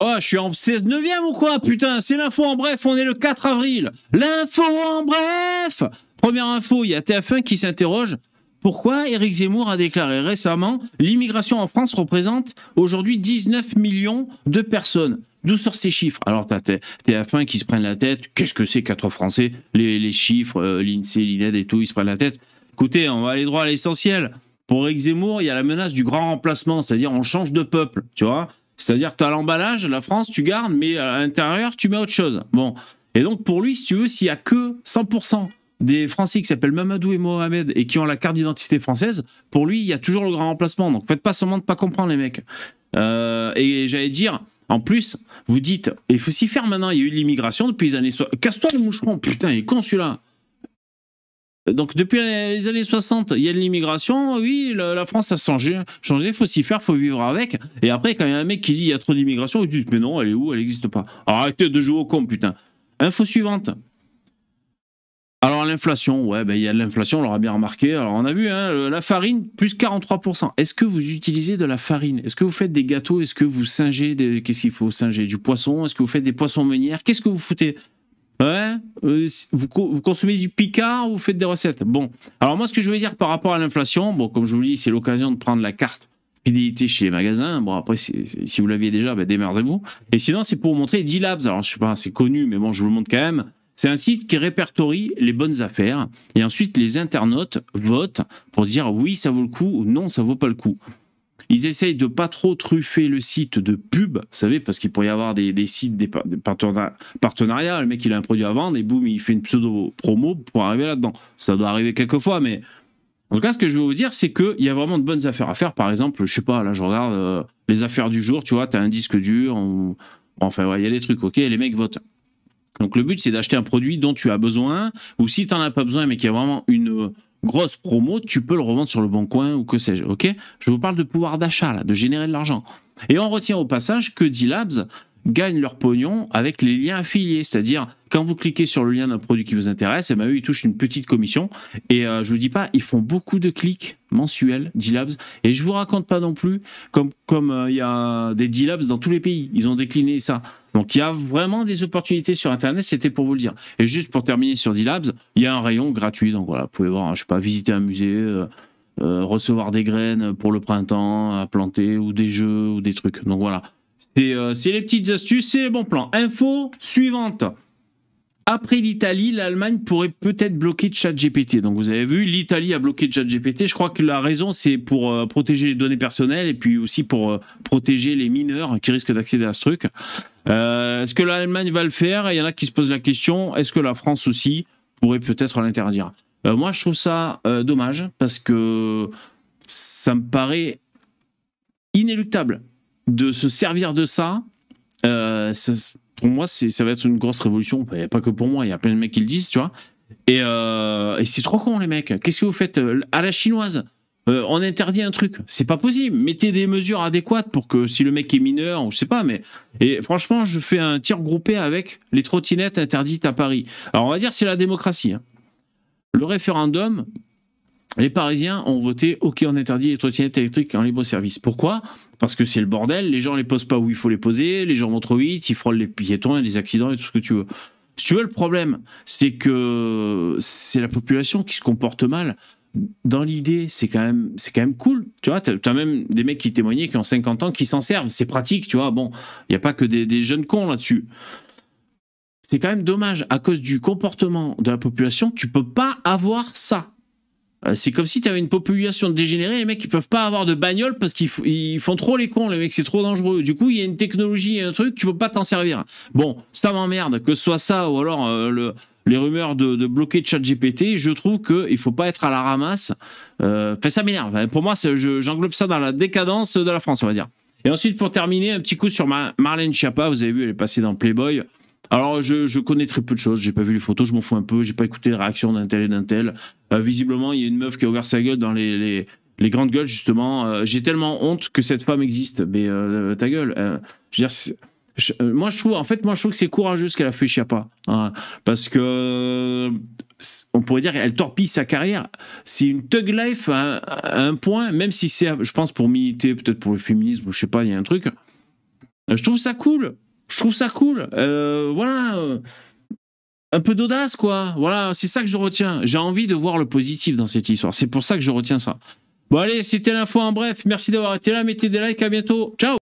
Oh, je suis en 16 neuvième ou quoi Putain, c'est l'info en bref, on est le 4 avril. L'info en bref Première info, il y a TF1 qui s'interroge. Pourquoi Éric Zemmour a déclaré récemment l'immigration en France représente aujourd'hui 19 millions de personnes D'où sortent ces chiffres Alors, t'as TF1 qui se prennent la tête. Qu'est-ce que c'est quatre Français les, chiffres, euh, l'INSEE, l'INED et tout, ils se prennent la tête. Écoutez, on va aller droit à l'essentiel. Pour Éric Zemmour, il y a la menace du grand remplacement, c'est-à-dire on change de peuple, tu vois c'est-à-dire, tu as l'emballage, la France, tu gardes, mais à l'intérieur, tu mets autre chose. Bon. Et donc, pour lui, si tu veux, s'il n'y a que 100% des Français qui s'appellent Mamadou et Mohamed et qui ont la carte d'identité française, pour lui, il y a toujours le grand remplacement. Donc, faites pas seulement de pas comprendre, les mecs. Euh, et j'allais dire, en plus, vous dites, il faut s'y faire maintenant, il y a eu l'immigration depuis les années Casse-toi le moucheron, putain, il est con celui-là. Donc depuis les années 60, il y a de l'immigration. Oui, la, France a changé, il faut s'y faire, faut vivre avec. Et après, quand il y a un mec qui dit il y a trop d'immigration, il dit mais non, elle est où, elle n'existe pas. Arrêtez de jouer au con, putain. Info suivante. Alors l'inflation, ouais, ben, il y a de l'inflation, on l'aura bien remarqué. Alors on a vu, hein, la farine, plus 43%. Est-ce que vous utilisez de la farine Est-ce que vous faites des gâteaux Est-ce que vous singez des... Qu'est-ce qu'il faut singer Du poisson Est-ce que vous faites des poissons meunières Qu'est-ce que vous foutez Hein vous, consommez du Picard ou vous faites des recettes Bon, alors moi ce que je voulais dire par rapport à l'inflation, bon comme je vous dis c'est l'occasion de prendre la carte fidélité chez les magasins. Bon après si vous l'aviez déjà, ben démerdez-vous. Et sinon c'est pour vous montrer D-Labs. Alors je sais pas, c'est connu mais bon je vous le montre quand même. C'est un site qui répertorie les bonnes affaires et ensuite les internautes votent pour dire oui ça vaut le coup ou non ça vaut pas le coup. Ils essayent de pas trop truffer le site de pub, vous savez, parce qu'il pourrait y avoir des, sites, des, partenariats. Le mec, il a un produit à vendre et boum, il fait une pseudo-promo pour arriver là-dedans. Ça doit arriver quelquefois, mais en tout cas, ce que je veux vous dire, c'est qu'il y a vraiment de bonnes affaires à faire. Par exemple, je sais pas, là, je regarde euh, les affaires du jour, tu vois, tu as un disque dur, en enfin, il y a des trucs, ok, les mecs votent. Donc, le but, c'est d'acheter un produit dont tu as besoin, ou si tu n'en as pas besoin, mais qu'il y a vraiment une grosse promo, tu peux le revendre sur le bon coin ou que sais-je. Ok Je vous parle de pouvoir d'achat, de générer de l'argent. Et on retient au passage que D-Labs gagne leur pognon avec les liens affiliés, c'est-à-dire quand vous cliquez sur le lien d'un produit qui vous intéresse, et eh bien eux, ils touchent une petite commission. Et je euh, je vous dis pas, ils font beaucoup de clics mensuels, D-Labs. Et je vous raconte pas non plus comme il comme, euh, il y a des D-Labs dans tous les pays. Ils ont décliné ça. Donc il y a vraiment des opportunités sur Internet, c'était pour vous le dire. Et juste pour terminer sur D-Labs, il y a un rayon gratuit. Donc voilà, vous pouvez voir, hein, je sais pas, visiter un musée. Euh, recevoir des graines pour le printemps à planter ou des jeux ou des trucs. Donc voilà. C'est les petites astuces, c'est les bons plans. Info suivante. Après l'Italie, l'Allemagne pourrait peut-être bloquer ChatGPT. Donc vous avez vu, l'Italie a bloqué ChatGPT. Je crois que la raison, c'est pour euh, protéger les données personnelles et puis aussi pour euh, protéger les mineurs qui risquent d'accéder à ce truc. Euh, est-ce que l'Allemagne va le faire Il y en a qui se posent la question, est-ce que la France aussi pourrait peut-être l'interdire Moi, je trouve ça dommage parce que ça me paraît inéluctable de se servir de ça. ça pour moi, ça va être une grosse révolution. Pas que pour moi, il y a plein de mecs qui le disent, tu vois. Et, euh, c'est trop con, les mecs. Qu'est-ce que vous faites euh, À la chinoise, euh, on interdit un truc. C'est pas possible. Mettez des mesures adéquates pour que si le mec est mineur, ou je sais pas, mais. Et franchement, je fais un tir groupé avec les trottinettes interdites à Paris. Alors, on va dire, c'est la démocratie. Hein. Le référendum, les Parisiens ont voté OK, on interdit les trottinettes électriques en libre-service. Pourquoi Parce que c'est le bordel, les gens les posent pas où il faut les poser, les gens vont trop vite, ils frôlent les piétons, il y a des accidents et tout ce que tu veux. Si tu veux, le problème, c'est que c'est la population qui se comporte mal. Dans l'idée, c'est quand même, quand même cool. Tu vois, Tu as même des mecs qui témoignaient, qui ont 50 ans, qui s'en servent. C'est pratique, tu vois. Bon, il n'y a pas que des, jeunes cons là-dessus c'est quand même dommage à cause du comportement de la population, tu peux pas avoir ça. Euh, c'est comme si tu avais une population dégénérée, les mecs ils peuvent pas avoir de bagnole parce qu'ils font trop les cons, les mecs c'est trop dangereux. Du coup, il y a une technologie, il y a un truc, tu peux pas t'en servir. Bon, ça m'emmerde, que ce soit ça ou alors euh, les rumeurs de, de bloquer GPT, je trouve qu'il faut pas être à la ramasse. Euh, ça m'énerve. Pour moi, j'englobe ça dans la décadence de la France, on va dire. Et ensuite, pour terminer, un petit coup sur Marlène Schiappa, vous avez vu, elle est passée dans Playboy. Alors, je, connais très peu de choses, j'ai pas vu les photos, je m'en fous un peu, j'ai pas écouté les réactions d'un tel et d'un tel. Euh, visiblement, il y a une meuf qui a ouvert sa gueule dans les, grandes gueules, justement. Euh, j'ai tellement honte que cette femme existe, mais euh, ta gueule. moi, je trouve, en fait, moi, je trouve que c'est courageux ce qu'elle a fait, Chiappa. Hein. parce que, on pourrait dire, qu'elle torpille sa carrière. C'est une thug life à, un point, même si c'est, je pense, pour militer, peut-être pour le féminisme, je sais pas, il y a un truc. Je trouve ça cool je trouve ça cool. Euh, voilà. Un peu d'audace, quoi. Voilà, c'est ça que je retiens. J'ai envie de voir le positif dans cette histoire. C'est pour ça que je retiens ça. Bon, allez, c'était l'info en bref. Merci d'avoir été là. Mettez des likes. À bientôt. Ciao.